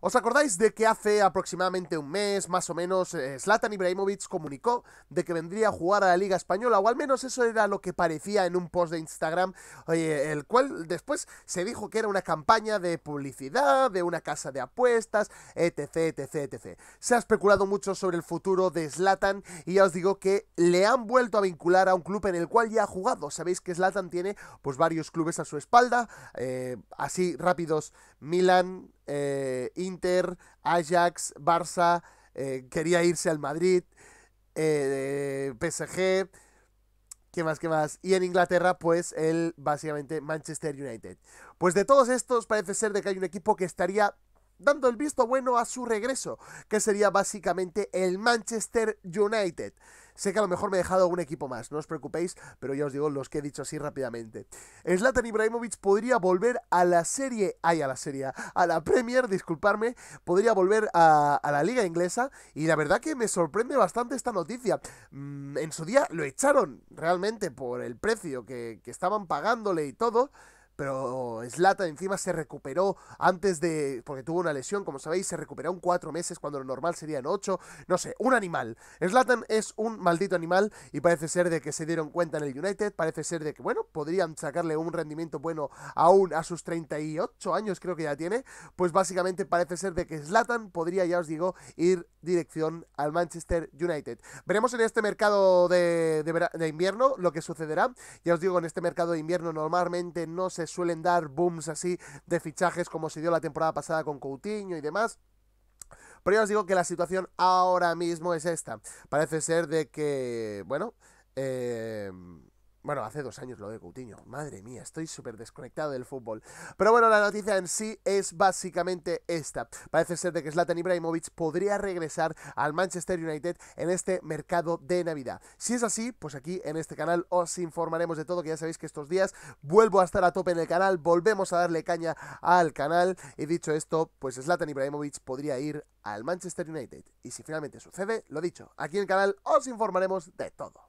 ¿Os acordáis de que hace aproximadamente un mes, más o menos, eh, Zlatan Ibrahimovic comunicó de que vendría a jugar a la Liga Española? O al menos eso era lo que parecía en un post de Instagram, el cual después se dijo que era una campaña de publicidad, de una casa de apuestas, etc, etc, etc. Se ha especulado mucho sobre el futuro de Zlatan y ya os digo que le han vuelto a vincular a un club en el cual ya ha jugado. Sabéis que Zlatan tiene pues varios clubes a su espalda, eh, así rápidos, Milan, y eh, Inter, Ajax, Barça, eh, quería irse al Madrid, eh, PSG, ¿qué más, qué más? Y en Inglaterra, pues el básicamente Manchester United. Pues de todos estos parece ser de que hay un equipo que estaría dando el visto bueno a su regreso, que sería básicamente el Manchester United. Sé que a lo mejor me he dejado un equipo más, no os preocupéis, pero ya os digo los que he dicho así rápidamente. Zlatan Ibrahimovic podría volver a la serie, ay, a la serie, a la Premier, disculparme, podría volver a, la liga inglesa y la verdad que me sorprende bastante esta noticia. Mm, en su día lo echaron realmente por el precio que, que estaban pagándole y todo pero Slatan encima se recuperó antes de, porque tuvo una lesión, como sabéis, se recuperó en 4 meses cuando lo normal serían 8, no sé, un animal. Slatan es un maldito animal y parece ser de que se dieron cuenta en el United, parece ser de que, bueno, podrían sacarle un rendimiento bueno aún a sus 38 años, creo que ya tiene, pues básicamente parece ser de que Slatan podría, ya os digo, ir dirección al Manchester United. Veremos en este mercado de invierno lo que sucederá, ya os digo, en este mercado de invierno normalmente no se suelen dar booms así de fichajes como se dio la temporada pasada con Coutinho y demás. Pero ya os digo que la situación ahora mismo es esta. Parece ser de que, bueno, eh, bueno, hace dos años lo de Coutinho. Madre mía, estoy súper desconectado del fútbol. Pero bueno, la noticia en sí es básicamente esta. Parece ser de que Zlatan Ibrahimovic podría regresar al Manchester United en este mercado de Navidad. Si es así, pues aquí en este canal os informaremos de todo, que ya sabéis que estos días vuelvo a estar a tope en el canal, volvemos a darle caña al canal. Y dicho esto, pues Zlatan Ibrahimovic podría ir al Manchester United. Y si finalmente sucede, lo dicho, aquí en el canal os informaremos de todo.